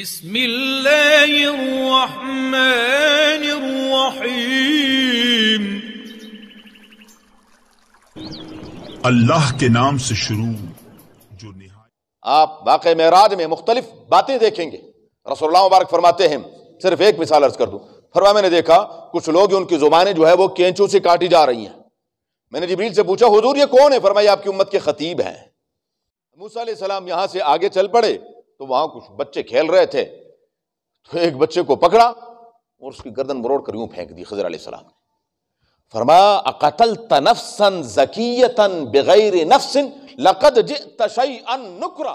بسم الله الرحمن الرحيم अल्लाह के नाम से शुरू जो आप वाक़ महराज में मुख्तलिफ बातें देखेंगे रसोल्ला मुबारक फरमाते हैं सिर्फ एक मिसाल अर्ज कर दूं फरमा मैंने देखा कुछ लोग उनकी जुबानें जो है वो कैंचों से काटी जा रही हैं मैंने जबरील से पूछा हुजूर ये कौन है फरमाइए आपकी उम्मत के खतीब हैं मूसा सलाम यहाँ से आगे चल पड़े तो वहां कुछ बच्चे खेल रहे थे तो एक बच्चे को पकड़ा और उसकी गर्दन मरोड़ कर यूं फेंक दी खजर सलाम ने फरमाया अकतल तनफसन जकीयतन बगैर नफसिन लकद अन नुकरा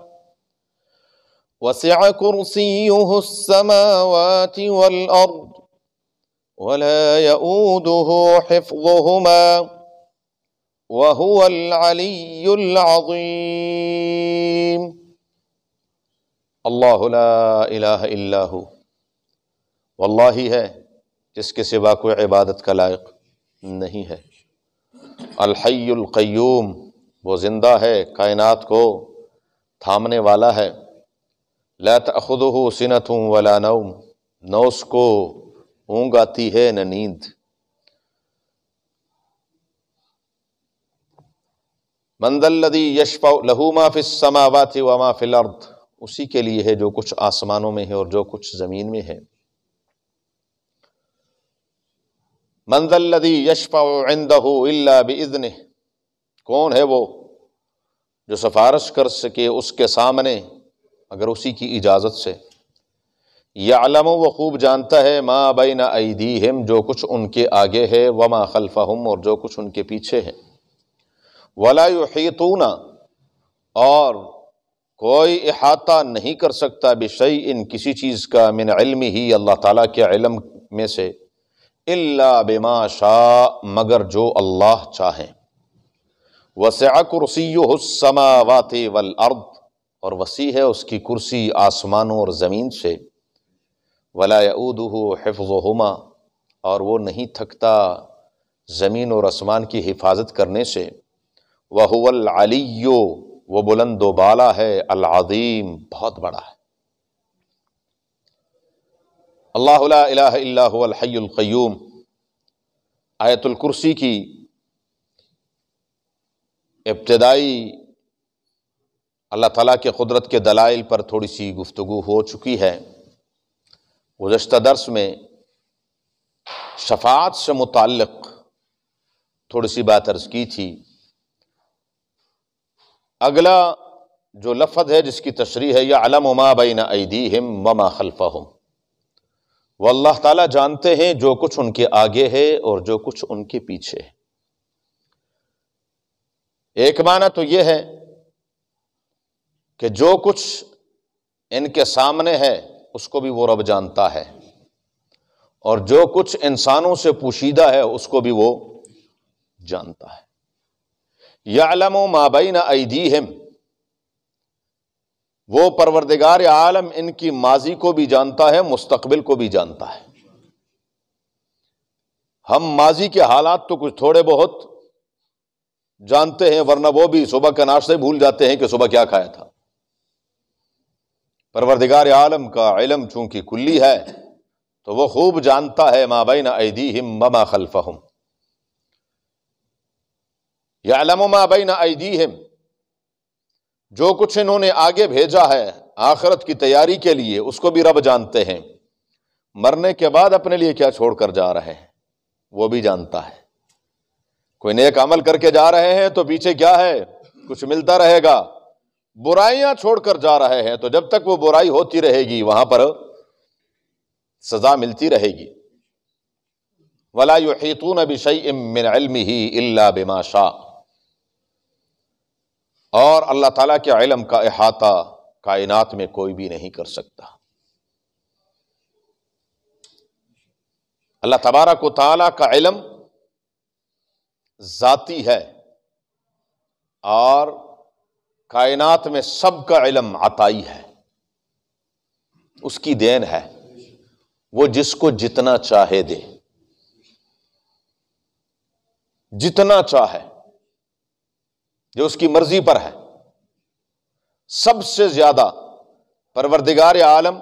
وسع كرسيه السماوات والارض ولا يئوده حفظهما وهو العلي العظيم अल्लाह इलाह इल्लाहु वल्ला ही है जिसके सिवा कोई इबादत का लायक नहीं है अलहैयुल वो ज़िंदा है कायनात को थामने वाला है लत हो सिनत हूँ वला न उसको ऊँग आती है न नींद मंदल्लदी यशपा लहू माफिस समावात व फिल अर्द उसी के लिए है जो कुछ आसमानों में है और जो कुछ ज़मीन में है मंदल्लदी यशपा इंदहू इल्ला बिजन कौन है वो जो सिफारश कर सके उसके सामने अगर उसी की इजाज़त से या आलम व खूब जानता है माँ आई दी हम जो कुछ उनके आगे है व माँ खलफ़ा हम और जो कुछ उनके पीछे है वला और कोई अहाता नहीं कर सकता बेशई इन किसी चीज़ का मिन इल्म ही अल्लाह ताला के इलम में से इल्ला बेमा शाह मगर जो अल्लाह चाहे वसआ कुरसी वल अर्द और वसी है उसकी कुर्सी आसमानों और ज़मीन से वलाऊद हफ्ज़ुमा और वो नहीं थकता ज़मीन और आसमान की हिफाजत करने से वहुवल व वो बुलंदोबाला है अलादीम बहुत बड़ा है अल्लाहल्लाहल्हय्यूम आयतुल कुर्सी की इब्तदाई अल्लाह ताला के क़ुदरत के दलाइल पर थोड़ी सी गुफ्तु हो चुकी है गुज्त दर्स में शफात से मुतल थोड़ी सी बात अर्ज की थी अगला जो लफज है जिसकी तशरी है यह अलम उमा बिन दी हिम ममा खलफ़ा हम वह अल्लाह ताला जानते हैं जो कुछ उनके आगे है और जो कुछ उनके पीछे है एक माना तो यह है कि जो कुछ इनके सामने है उसको भी वो रब जानता है और जो कुछ इंसानों से पोशीदा है उसको भी वो जानता है यालम आई दी हिम वो परवरदिगार आलम इनकी माजी को भी जानता है मुस्तबिल को भी जानता है हम माजी के हालात तो कुछ थोड़े बहुत जानते हैं वरना वो भी सुबह के नाश्ते भूल जाते हैं कि सुबह क्या खाया था परवरदिगार आलम का इलम चूंकि कुल्ली है तो वह खूब जानता है माबैन ऐदी हिम ममा खलफ यालम माबैन ऐदी हिम जो कुछ इन्होंने आगे भेजा है आखरत की तैयारी के लिए उसको भी रब जानते हैं मरने के बाद अपने लिए क्या छोड़ कर जा रहे हैं वो भी जानता है कोई नेक अमल करके जा रहे हैं तो पीछे क्या है कुछ मिलता रहेगा बुराइयां छोड़कर जा रहे हैं तो जब तक वो बुराई होती रहेगी वहां पर सजा मिलती रहेगी वला युतून बिशई मिन बिमा और अल्लाह ताला के इलम का अहाता कायनात में कोई भी नहीं कर सकता अल्लाह तबारा को ताला का इलम ज़ाती है और कायनात में सबका इलम अताई है उसकी देन है वो जिसको जितना चाहे दे जितना चाहे जो उसकी मर्जी पर है सबसे ज्यादा परवरदिगार आलम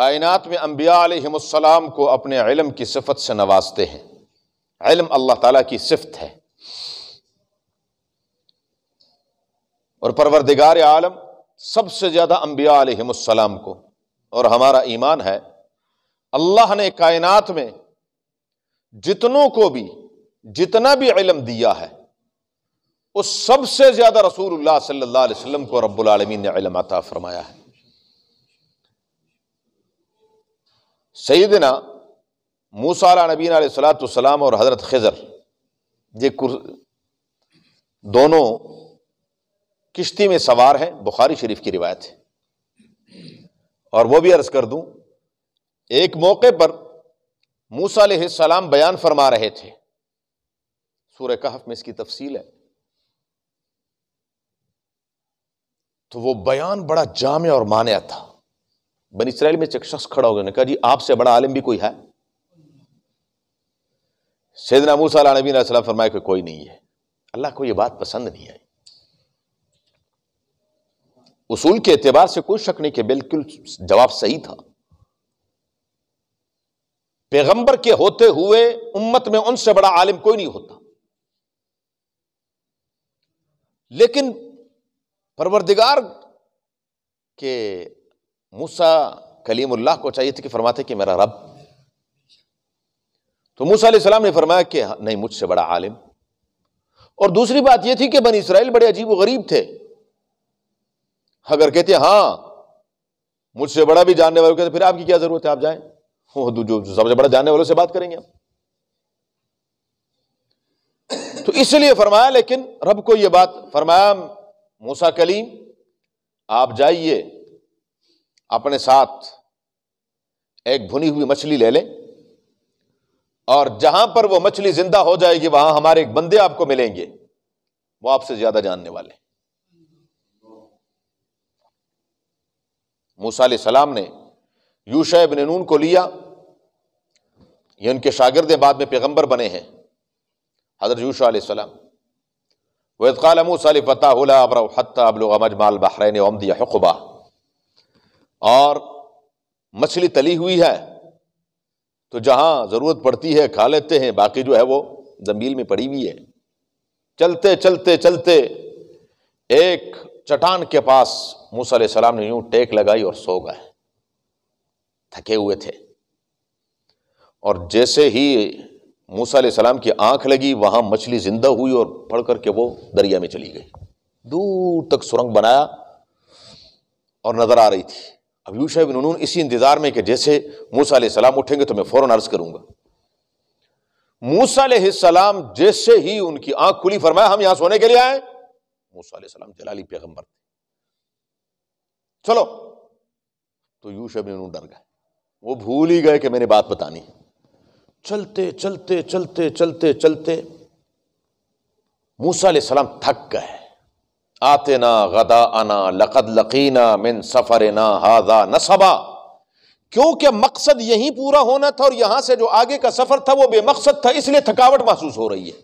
कायनात में अंबिया अलहमसलाम को अपने इलम की सिफत से नवाजते हैं इलम अल्लाह ताला की सिफत है और परवरदिगार आलम सबसे ज़्यादा अम्बिया आलमसलाम को और हमारा ईमान है अल्लाह ने कायनात में जितनों को भी जितना भी इलम दिया है उस सबसे ज़्यादा रसूल सल्लाम को रब्बुल ने इलम फरमाया है दिना मूसा नबीन सलाम और हज़रत खजर ये दोनों किश्ती में सवार है बुखारी शरीफ की रिवायत है और वो भी अर्ज कर दूं एक मौके पर मूसा सलाम बयान फरमा रहे थे सूर्य कहफ में इसकी तफसील है तो वो बयान बड़ा जाम और मान्या था बनी इसराइल में एक शख्स खड़ा हो गया कहा जी आपसे बड़ा आलिम भी कोई है सैदना मूसा नबी सलाम फरमाया कि कोई नहीं है अल्लाह को यह बात पसंद नहीं आई उसूल के एतबार से कोई शक नहीं कि बिल्कुल जवाब सही था पैगंबर के होते हुए उम्मत में उनसे बड़ा आलिम कोई नहीं होता लेकिन परवरदिगार के मूसा कलीमुल्लाह को चाहिए था कि फरमाते कि मेरा रब तो मूसा सलाम ने फरमाया कि नहीं मुझसे बड़ा आलिम और दूसरी बात यह थी कि बनी इसराइल बड़े अजीब व गरीब थे अगर कहते हैं हाँ मुझसे बड़ा भी जानने वाले कहते फिर आपकी क्या जरूरत है आप जाए जो सबसे बड़ा जानने वालों से बात करेंगे आप तो इसलिए फरमाया लेकिन रब को यह बात फरमाया मूसा कलीम आप जाइए अपने साथ एक भुनी हुई मछली ले लें और जहां पर वो मछली जिंदा हो जाएगी वहां हमारे एक बंदे आपको मिलेंगे वो आपसे ज्यादा जानने वाले मूसा सलाम ने यूशा बिन नून को लिया ये उनके शागिर्द बाद में पैगम्बर बने हैं हजरत यूशा सलाम वैतकाल मूसा फ़ताह अबरता हकबा और मछली तली हुई है तो जहाँ ज़रूरत पड़ती है खा लेते हैं बाकी जो है वो जमील में पड़ी हुई है चलते चलते चलते एक चट्टान के पास मूसा सलाम ने यूं टेक लगाई और सो गए थके हुए थे और जैसे ही मूसा सलाम की आंख लगी वहां मछली जिंदा हुई और पड़ करके वो दरिया में चली गई दूर तक सुरंग बनाया और नजर आ रही थी अब यूशा बिन उन्होंने इसी इंतजार में कि जैसे मूसा सलाम उठेंगे तो मैं फौरन अर्ज करूंगा मूसा सलाम जैसे ही उनकी आंख खुली फरमाया हम यहां सोने के लिए आए मूसा जलाली पैगम्बर थे चलो तो यूश बिन डर गए वो भूल ही गए कि मैंने बात बतानी चलते चलते चलते चलते चलते मूसा सलाम थक गए आते ना गदा आना लकद लकीना मिन सफ़र ना हादा न सबा क्योंकि मकसद यही पूरा होना था और यहां से जो आगे का सफ़र था वो बेमकसद था इसलिए थकावट महसूस हो रही है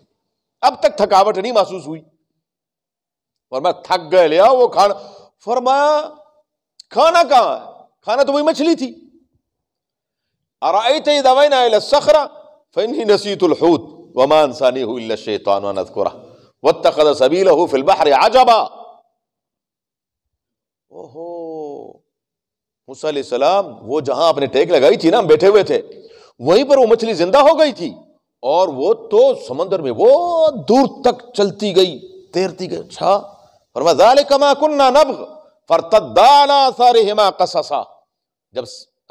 अब तक थकावट नहीं महसूस हुई और मैं थक गए लिया वो खाना फरमाया खाना कहाँ है खाना तो वही मछली थी और आई थे दवाई ना सखरा फिन नसीतुलहूत वमान सानी हुई शैतान नदकुरा वत तकद सबील हो फिलबहर आजाबा ओहो मुसलम वो जहां आपने टेक लगाई थी ना हम बैठे हुए थे वहीं पर वो मछली जिंदा हो गई थी और वो तो समंदर में वो दूर तक चलती गई तैरती गई अच्छा जब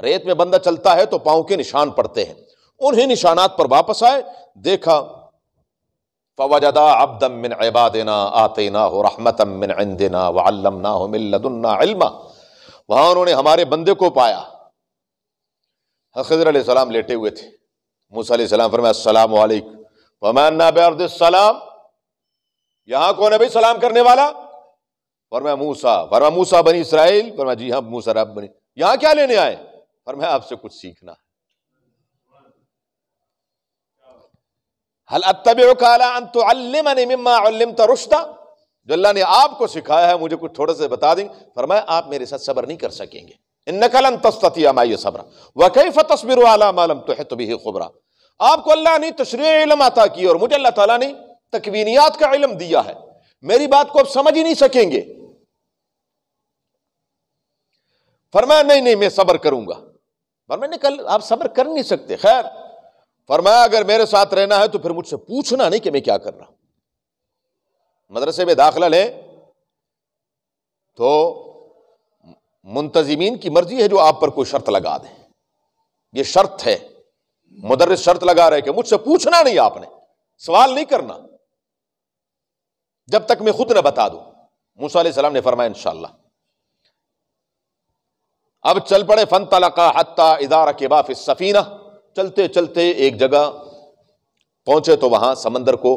रेत में बंदा चलता है तो पाओ के निशान पड़ते हैं उन्हीं निशानात पर वापस आए देखा फवजदा अब्दम मिन हो हो उन्होंने हमारे बंदे को पाया लेटे हुए थे मूसम ना कौन है भाई सलाम करने वाला फरमा मूसा फरमा मूसा बनी इसराइल फरमा जी हाँ मूसा रब बनी यहां क्या लेने आए फरमा आपसे कुछ सीखना है हल अतब रुश्ता जो अल्लाह ने आपको सिखाया है मुझे कुछ थोड़ा से बता देंगे फरमाया आप मेरे साथ सब्र नहीं कर सकेंगे इन नकलन तस्तिया माइय सबरा वकई फतस्बिर आलम तो है तो भी खुबरा आपको अल्लाह ने तशरी इलम अता की और मुझे अल्लाह तला ने तकवीनियात का इलम दिया है मेरी बात को आप समझ ही नहीं सकेंगे फरमाया नहीं नहीं मैं सब्र करूंगा फरमाया नहीं कल आप सब्र कर नहीं सकते खैर फरमाया अगर मेरे साथ रहना है तो फिर मुझसे पूछना नहीं कि मैं क्या कर रहा हूं मदरसे में दाखिला लें तो मुंतजिमीन की मर्जी है जो आप पर कोई शर्त लगा दें ये शर्त है मदरस शर्त लगा रहे कि मुझसे पूछना नहीं आपने सवाल नहीं करना जब तक मैं खुद ना बता दूं मूसा सलाम ने फरमाया इंशाला अब चल पड़े फन तलाका हत्ता इदारा के बाफ सफ़ीना चलते चलते एक जगह पहुंचे तो वहां समंदर को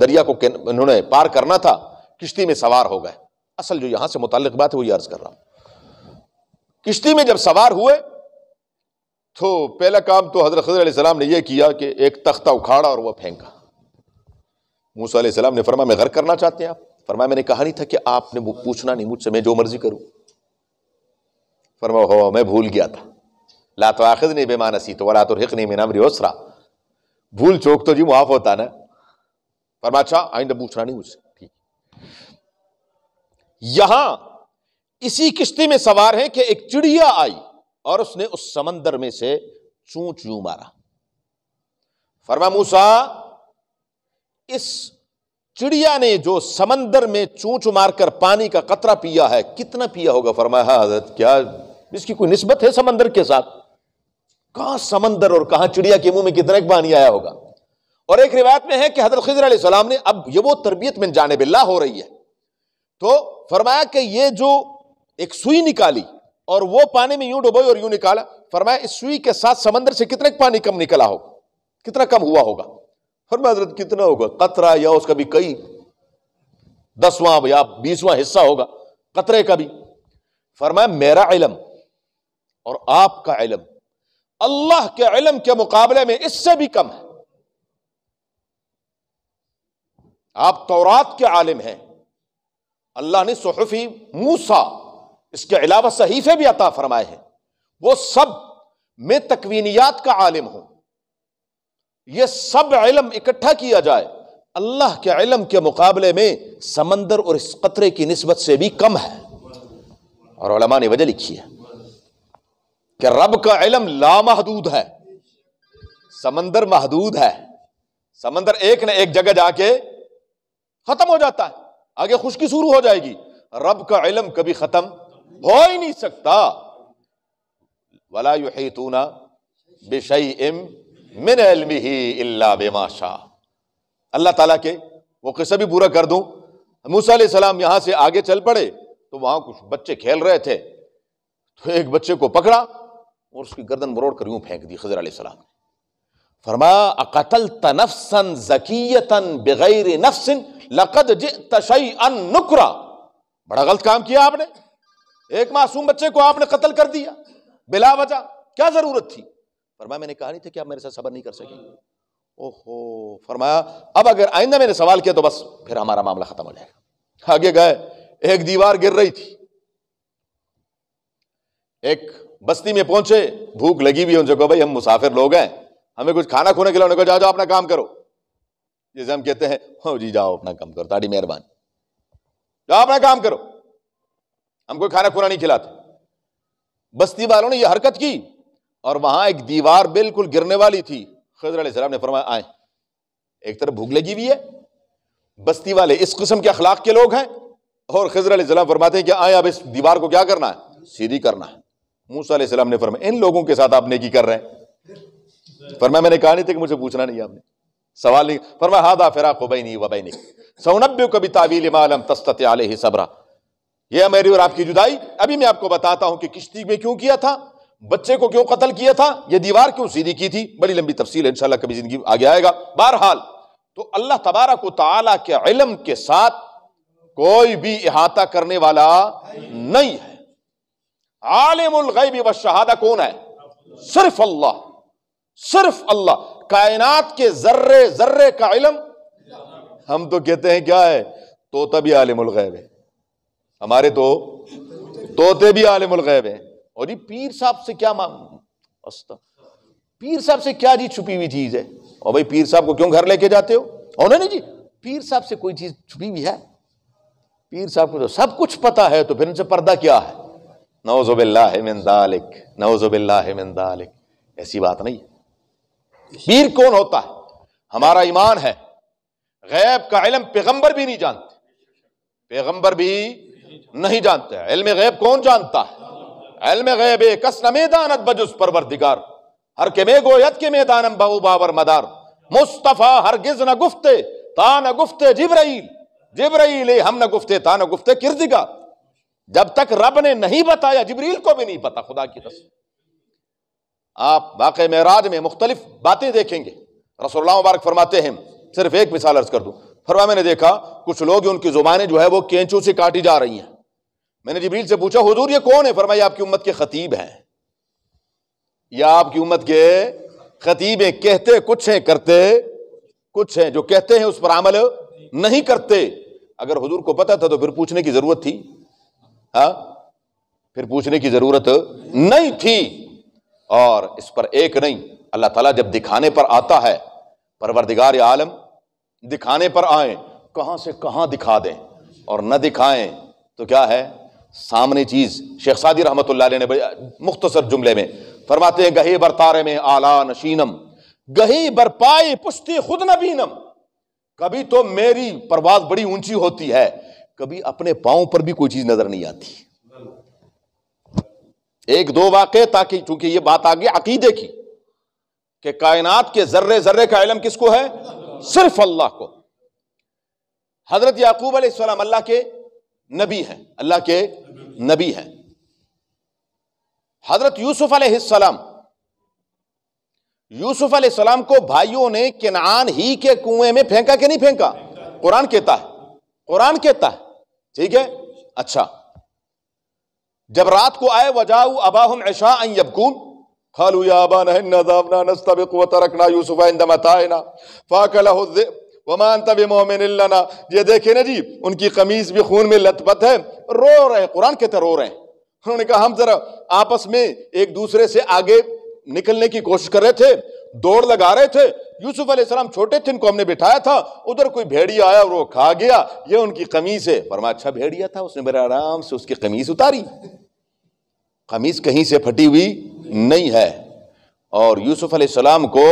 दरिया को उन्होंने पार करना था किश्ती में सवार हो गए असल जो यहां से मुतल बात है वो अर्ज कर रहा हूं किश्ती में जब सवार हुए तो पहला काम तो हजरत खजर ने यह किया कि एक तख्ता उखाड़ा और वह फेंका मूसा ने फरमा मैं घर करना चाहते हैं आप फरमा मैंने कहा नहीं था कि आपने पूछना नहीं मुझसे मैं जो मर्जी करूं पर मैं हो मैं भूल गया था ला तो आखिर नहीं बेमान असी तो वाला तो हिक नहीं मेरा मरियोसरा भूल चौक तो जी मुआफ होता ना पर अच्छा आई तो पूछना नहीं मुझसे ठीक यहां इसी किश्ती में सवार है कि एक चिड़िया आई और उसने उस समंदर में से चू चू मारा फरमा मूसा इस चिड़िया ने जो समंदर में चूच मारकर पानी का कतरा पिया है कितना पिया होगा फरमाया हाँ, हजरत क्या इसकी कोई निस्बत है समंदर के साथ कहा समंदर और कहा चिड़िया के मुंह में कितना पानी आया होगा और एक रिवायत में है कि हजरत खजर सलाम ने अब ये वो तरबियत में जाने बिल्ला हो रही है तो फरमाया कि ये जो एक सुई निकाली और वो पानी में यूं डुबोई और यूं निकाला फरमाया इस सुई के साथ समंदर से कितने पानी कम निकला होगा कितना कम हुआ होगा फरमा हजरत कितना होगा कतरा या उसका भी कई दसवां या बीसवां हिस्सा होगा कतरे का भी फरमाया मेरा इलम और आपका इलम अल्लाह के इलम के मुकाबले में इससे भी कम है आप तौरात के आलिम हैं अल्लाह ने सुहफी मूसा इसके अलावा सहीफे भी अता फरमाए हैं वो सब में तकवीनियात का आलिम हो ये सब इलम इकट्ठा किया जाए अल्लाह के इलम के मुकाबले में समंदर और इस कतरे की नस्बत से भी कम है और ने वजह लिखी है कि रब का इलम लामहदूद है समंदर महदूद है समंदर एक न एक जगह जाके खत्म हो जाता है आगे खुशकी शुरू हो जाएगी रब का इलम कभी खत्म हो ही नहीं सकता वला युतूना बेशई इम मिन ही इल्ला बेमाशा अल्लाह ताला के वो किस्सा भी पूरा कर दूं मूसा सलाम यहां से आगे चल पड़े तो वहां कुछ बच्चे खेल रहे थे तो एक बच्चे को पकड़ा और उसकी गर्दन मरोड़ कर यूं फेंक दी खजर आसमाम ने फरमा अकतल तनफसन जकीयतन बगैर नफसिन लकद तशई अन नुकरा बड़ा गलत काम किया आपने एक मासूम बच्चे को आपने कत्ल कर दिया बिला वजह क्या ज़रूरत थी फरमाया मैंने कहा नहीं था कि आप मेरे साथ सबर नहीं कर सके ओहो फरमाया अब अगर आइंदा मैंने सवाल किया तो बस फिर हमारा मामला ख़त्म हो जाएगा आगे गए एक दीवार गिर रही थी एक बस्ती में पहुंचे भूख लगी हुई उनसे कहो भाई हम मुसाफिर लोग हैं हमें कुछ खाना खोने के लिए जाओ जाओ अपना काम करो जैसे हम कहते हैं हो जी जाओ अपना काम करो ताड़ी मेहरबानी जाओ अपना काम करो हम कोई खाना खुना नहीं खिलाते बस्ती वालों ने यह हरकत की और वहां एक दीवार बिल्कुल गिरने वाली थी खजर सलाम ने फरमाया आए एक तरफ भूख लगी हुई है बस्ती वाले इस किस्म के अखलाक के लोग हैं और खजर सलाम फरमाते हैं कि आए अब इस दीवार को क्या करना है सीधी करना है मूसा सलाम ने फरमाया इन लोगों के साथ आप नेकी कर रहे हैं फरमा मैंने कहा नहीं था कि मुझे पूछना नहीं आपने सवाल नहीं फरमा हादा फिरा खुबई नहीं वबई नहीं सौनब्य कभी तावील मालम तस्त ही सबरा यह मेरी और आपकी जुदाई अभी मैं आपको बताता हूं कि किश्ती में क्यों किया था बच्चे को क्यों कत्ल किया था यह दीवार क्यों सीधी की थी बड़ी लंबी तफसील इंशाल्लाह कभी जिंदगी आगे आएगा बहरहाल तो अल्लाह तबारा को ताला के इलम के साथ कोई भी अहाता करने वाला नहीं है आलिमुल गैबी व शहादा कौन है सिर्फ अल्लाह सिर्फ अल्लाह कायनात के जर्रे जर्रे का इलम हम तो कहते हैं क्या है तो भी आलिमुल गैब है हमारे तो तोते भी आलिमुल गैब हैं और ये पीर साहब से क्या पीर साहब से क्या जी छुपी हुई चीज है और भाई पीर साहब को क्यों घर लेके जाते हो और नहीं, नहीं जी पीर साहब से कोई चीज छुपी हुई है पीर साहब को तो सब कुछ पता है तो फिर इनसे पर्दा क्या है नवज़बिल्लामिनदालिक नवज़बिल्लामिनदालिक ऐसी बात नहीं वीर कौन होता है हमारा ईमान है गैब का इलम पैगंबर भी नहीं जानते पैगंबर भी नहीं जानते इलम गैब कौन जानता है इलम गैब कस न मैदानत बजुस परवरदिगार हर के मे गोयत के मैदानम बहु बाबर मदार मुस्तफ़ा हर गिज न गुफ्ते ता न गुफ्ते जिबराइल जिबराइल हम न गुफ्ते ता न गुफ्ते किरदिगार जब तक रब ने नहीं बताया जबरील को भी नहीं पता खुदा की कसम आप वाक़ महराज में मुख्तलिफ बातें देखेंगे रसोल्ला मुबारक फरमाते हैं सिर्फ एक मिसाल अर्ज कर दूं फरमा मैंने देखा कुछ लोग उनकी ज़ुबानें जो है वो केंचू से काटी जा रही हैं मैंने जबरील से पूछा हुजूर ये कौन है फरमाइए आपकी उम्मत के खतीब हैं या आपकी उम्मत के खतीब हैं कहते कुछ हैं करते कुछ हैं जो कहते हैं उस पर अमल नहीं करते अगर हुजूर को पता था तो फिर पूछने की ज़रूरत थी हा? फिर पूछने की जरूरत नहीं थी और इस पर एक नहीं अल्लाह ताला जब दिखाने पर आता है परवरदिगार आलम दिखाने पर आए कहां से कहां दिखा दें और न दिखाएं तो क्या है सामने चीज शेख सादी रहमत ने मुख्तसर जुमले में फरमाते हैं गही बरतारे में आला नशीनम गही बरपाए पुश्ती खुद नबीनम कभी तो मेरी परवाज बड़ी ऊंची होती है कभी अपने पांव पर भी कोई चीज नजर नहीं आती एक दो वाक्य ताकि चूंकि ये बात आ गई अकीदे की कि कायनात के जर्रे जर्रे का इलम किसको है सिर्फ अल्लाह को हजरत याकूब अलैहिस्सलाम अल्लाह के नबी हैं अल्लाह के नबी हैं हजरत यूसुफ अलैहिस्सलाम यूसुफ अलैहिस्सलाम को भाइयों ने किनान ही के कुएं में फेंका कि नहीं फेंका कुरान कहता है कुरान कहता है ठीक है अच्छा जब रात को आए वजाऊ अबाहम ऐशा यबकून खालू याबाना यूसुफ वमान तब मोमिन ये देखे ना जी उनकी कमीज भी खून में लतपत है रो रहे कुरान कहते रो रहे हैं उन्होंने कहा हम जरा आपस में एक दूसरे से आगे निकलने की कोशिश कर रहे थे दौड़ लगा रहे थे यूसुफ अलैहिस्सलाम छोटे थे इनको हमने बिठाया था उधर कोई भेड़िया आया और वो खा गया ये उनकी कमीज है फरमा अच्छा भेड़िया था उसने बड़े आराम से उसकी कमीज उतारी कमीज कहीं से फटी हुई नहीं है और यूसुफ अलैहिस्सलाम को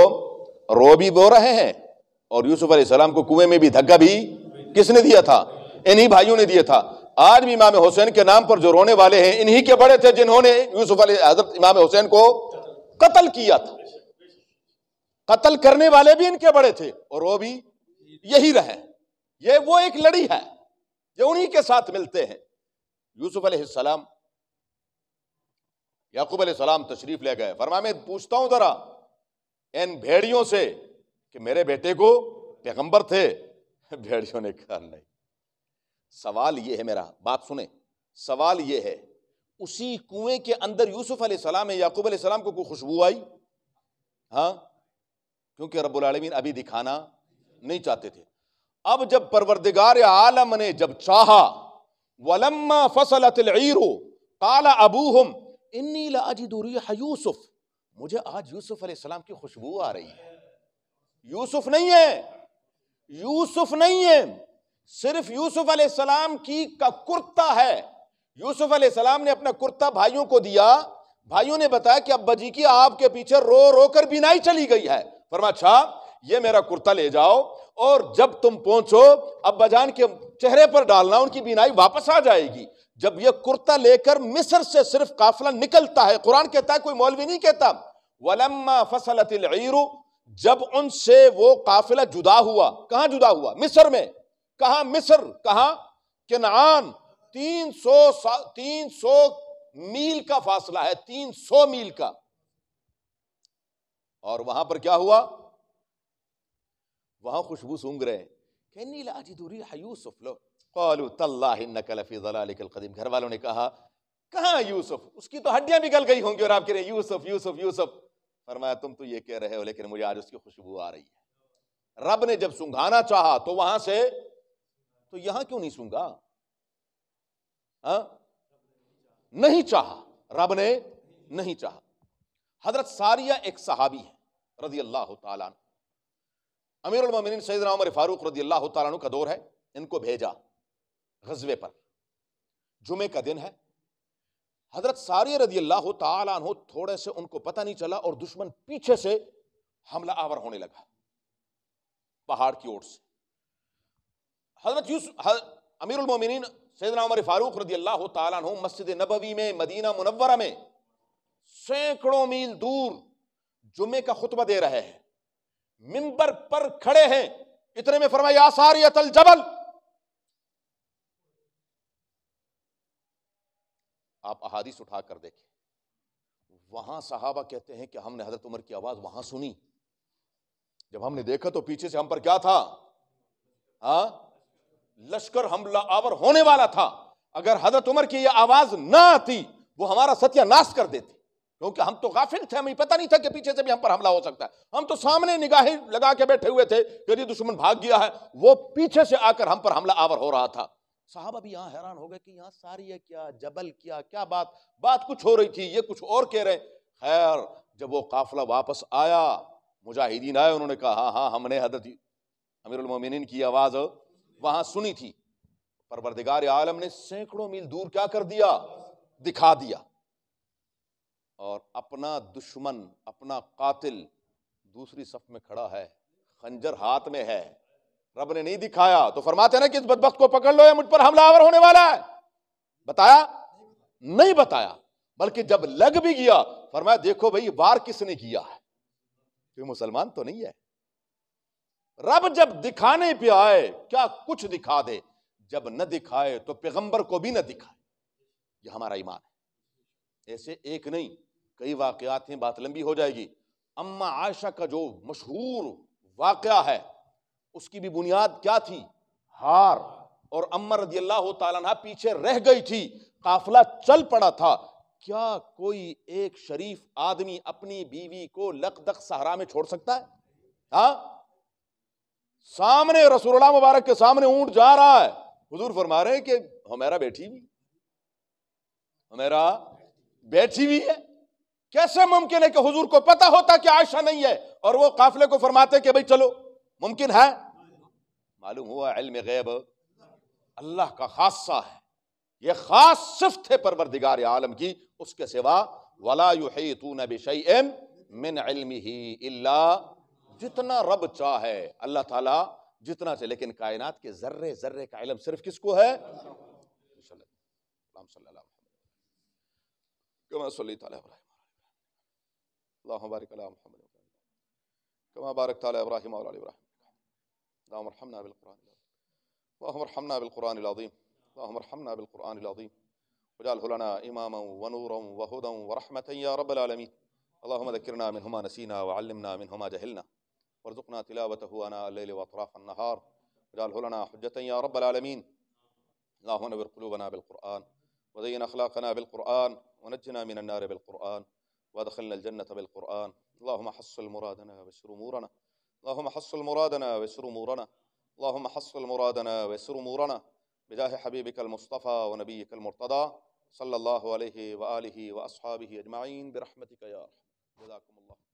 रो भी बो रहे हैं और यूसुफ अलैहिस्सलाम को कुएं में भी धक्का भी किसने दिया था इन्हीं भाइयों ने दिया था आज भी इमाम हुसैन के नाम पर जो रोने वाले हैं इन्हीं के बड़े थे जिन्होंने यूसुफ हजरत इमाम हुसैन को कत्ल किया था कत्ल करने वाले भी इनके बड़े थे और वो भी यही रहे ये वो एक लड़ी है जो उन्हीं के साथ मिलते हैं यूसुफ अलैहिस्सलाम याकूब अलैहिस्सलाम तशरीफ ले गए फरमा मैं पूछता हूं जरा इन भेड़ियों से कि मेरे बेटे को पैगंबर थे भेड़ियों ने कहा नहीं सवाल ये है मेरा बात सुने सवाल ये है उसी कुएं के अंदर यूसुफ अलैहिस्सलाम है याकूब अलैहिस्सलाम को कोई खुशबू आई हाँ क्योंकि रबालमीन अभी दिखाना नहीं चाहते थे अब जब परवरदिगार आलम ने जब चाहा वलम्मा फसलतरो काला अबूहम इन्नी लाजिदूरी यूसुफ मुझे आज यूसुफ अलैहिस्सलाम की खुशबू आ रही है यूसुफ नहीं है यूसुफ नहीं है सिर्फ यूसुफ अलैहिस्सलाम की का कुर्ता है यूसुफ अलैहिस्सलाम ने अपना कुर्ता भाइयों को दिया भाइयों ने बताया कि अब्बा जी की आपके पीछे रो रो कर बिनाई चली गई है फरमा फरमाया अच्छा, ये मेरा कुर्ता ले जाओ और जब तुम पहुंचो अब्बा जान के चेहरे पर डालना उनकी बीनाई वापस आ जाएगी जब ये कुर्ता लेकर मिस्र से सिर्फ काफिला निकलता है कुरान कहता है कोई मौलवी नहीं कहता वलम्मा फसलतिल जब उनसे वो काफिला जुदा हुआ कहां जुदा हुआ मिस्र में कहा मिस्र कहा किनान तीन सौ तीन सौ मील का फासला है तीन सौ मील का और वहां पर क्या हुआ वहां खुशबू सूंघ रहे हैं यूसुफ लो घर वालों ने कहा कहा यूसुफ उसकी तो हड्डियां भी गल गई होंगी और आप कह रहे यूसुफ यूसुफ यूसुफ फरमाया तुम तो ये कह रहे हो लेकिन मुझे आज उसकी खुशबू आ रही है रब ने जब सूंघाना चाहा तो वहां से तो यहां क्यों नहीं सूंघा हाँ? नहीं चाहा रब ने नहीं चाहा हजरत सारिया एक सहाबी है रजी अल्लाह तन अमीरमिन सैद उमर फारूक रजी अल्लाह तु का दौर है इनको भेजा गजबे पर जुमे का दिन है हजरत सारी रजी अल्लाह तु थोड़े से उनको पता नहीं चला और दुश्मन पीछे से हमला आवर होने लगा पहाड़ की ओर से हजरत यूसुफ अमीरमिन सैदना उमर फारूक रजी अल्लाह तु मस्जिद नबवी में मदीना मुनवरा में सैकड़ों मील दूर जुमे का खुतबा दे रहे हैं मिंबर पर खड़े हैं इतने में फरमाया आसारी अतल जबल आप अहादीस उठा कर देखें वहां सहाबा कहते हैं कि हमने हजरत उमर की आवाज वहां सुनी जब हमने देखा तो पीछे से हम पर क्या था हा? लश्कर हमला आवर होने वाला था अगर हजरत उमर की यह आवाज ना आती वो हमारा सत्यानाश कर देती क्योंकि हम तो गाफिल थे हमें पता नहीं था कि पीछे से भी हम पर हमला हो सकता है हम तो सामने निगाहें लगा के बैठे हुए थे कि यदि दुश्मन भाग गया है वो पीछे से आकर हम पर हमला आवर हो रहा था साहब अभी यहाँ हैरान हो गए कि यहाँ सारी है क्या जबल किया क्या बात बात कुछ हो रही थी ये कुछ और कह रहे खैर जब वो काफिला वापस आया मुजाहिदीन आए उन्होंने कहा हाँ हाँ हमने हदत अमीरमिन की आवाज़ वहां सुनी थी परवरदिगार आलम ने सैकड़ों मील दूर क्या कर दिया दिखा दिया और अपना दुश्मन अपना कातिल दूसरी सफ में खड़ा है खंजर हाथ में है रब ने नहीं दिखाया तो फरमाते ना कि इस बदबक को पकड़ लो या मुझ पर हमलावर होने वाला है बताया नहीं बताया बल्कि जब लग भी गया फरमाया देखो भाई वार किसने किया है कोई मुसलमान तो नहीं है रब जब दिखाने पे आए क्या कुछ दिखा दे जब न दिखाए तो पैगंबर को भी न दिखाए यह हमारा ईमान है ऐसे एक नहीं कई वाकयात हैं बात लंबी हो जाएगी अम्मा आयशा का जो मशहूर वाक़ है उसकी भी बुनियाद क्या थी हार और अम्मा रजी अल्लाह तला पीछे रह गई थी काफिला चल पड़ा था क्या कोई एक शरीफ आदमी अपनी बीवी को लकदक सहारा में छोड़ सकता है हा? सामने रसूलुल्लाह मुबारक के सामने ऊंट जा रहा है हुजूर फरमा रहे हैं कि हमारा बेटी भी हमारा बैठी हुई है कैसे मुमकिन है कि हुजूर को पता होता कि आयशा नहीं है और वो काफिले को फरमाते कि भाई चलो मुमकिन है मालूम हुआ इल्म गैब अल्लाह का खासा है ये खास सिफ्त है परवरदिगार आलम की उसके सिवा वला युहीतून बिशैइन मिन इल्मिही इल्ला जितना रब चाहे अल्लाह ताला जितना चाहे लेकिन कायनात के जर्रे जर्रे का इलम सिर्फ किसको है सल्लल्लाहु كما صليت على إبراهيم اللهم بارك على محمد كما باركت على إبراهيم وعلى إبراهيم اللهم ارحمنا بالقرآن اللهم ارحمنا بالقرآن العظيم اللهم ارحمنا بالقرآن العظيم واجعله لنا إماما ونورا وهدى ورحمة يا رب العالمين اللهم ذكرنا منهما نسينا وعلمنا منهما جهلنا وارزقنا تلاوته أنا الليل وأطراف النهار واجعله لنا حجة يا رب العالمين اللهم نور قلوبنا بالقرآن وزين أخلاقنا بالقرآن ونجنا من النار بالقرآن وادخلنا الجنة بالقرآن اللهم حصل مرادنا ويسر أمورنا اللهم حصل مرادنا ويسر أمورنا اللهم حصل مرادنا ويسر أمورنا بجاه حبيبك المصطفى ونبيك المرتضى صلى الله عليه وآله وأصحابه أجمعين برحمتك يا أرحم جزاكم الله